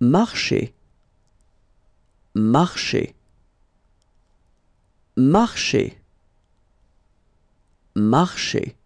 marcher marcher marcher marcher